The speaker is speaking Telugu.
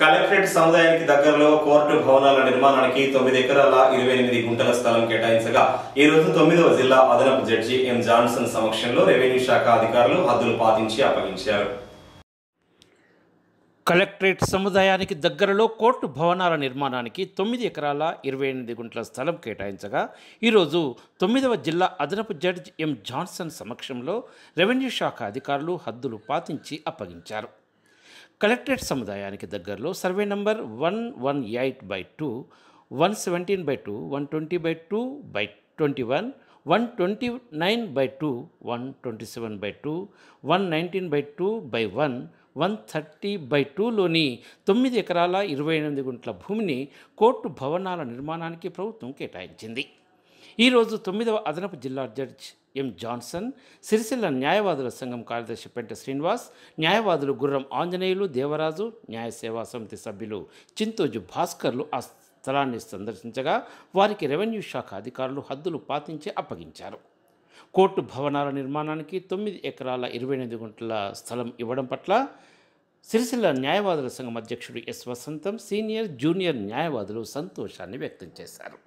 కలెక్టరేట్ సముదాయానికి దగ్గరలో కోర్టు భవనాల నిర్మాణానికి తొమ్మిది ఎకరాల ఇరవై ఎనిమిది గుంటల స్థలం కేటాయించగా ఈ రోజు తొమ్మిదవ జిల్లా అదనపు జడ్జి ఎం జాన్సన్ సమక్షంలో రెవెన్యూ శాఖ అధికారులు హద్దులు పాటించి అప్పగించారు కలెక్టరేట్ సముదాయానికి దగ్గరలో కోర్టు భవనాల నిర్మాణానికి తొమ్మిది ఎకరాల ఇరవై ఎనిమిది గుంటల స్థలం కేటాయించగా ఈరోజు తొమ్మిదవ జిల్లా అదనపు జడ్జి ఎం జాన్సన్ సమక్షంలో రెవెన్యూ శాఖ అధికారులు హద్దులు పాతించి అప్పగించారు కలెక్టరేట్ సముదాయానికి దగ్గరలో survey number one one eight by two one seventeen by two one twenty by two by twenty one one twenty nine by two one twenty seven by two one nineteen by two by one one thirty by టూలోని తొమ్మిది ఎకరాల ఇరవై ఎనిమిది గుంట్ల భూమిని కోర్టు భవనాల నిర్మాణానికి ప్రభుత్వం కేటాయించింది ఈరోజు తొమ్మిదవ అదనపు జిల్లా జడ్జ్ ఎం జాన్సన్ సిరిసిల్ల న్యాయవాదుల సంఘం కార్యదర్శి పెంట శ్రీనివాస్ న్యాయవాదులు గుర్రం ఆంజనేయులు దేవరాజు న్యాయ సేవా సమితి సభ్యులు చింతోజు భాస్కర్లు ఆ స్థలాన్ని సందర్శించగా వారికి రెవెన్యూ శాఖ అధికారులు హద్దులు పాతించి అప్పగించారు కోర్టు భవనాల నిర్మాణానికి తొమ్మిది ఎకరాల ఇరవై ఎనిమిది గుంటల స్థలం ఇవ్వడం పట్ల సిరిసిల్ల న్యాయవాదుల సంఘం అధ్యక్షుడు ఎస్ వసంతం సీనియర్ జూనియర్ న్యాయవాదులు సంతోషాన్ని వ్యక్తం చేశారు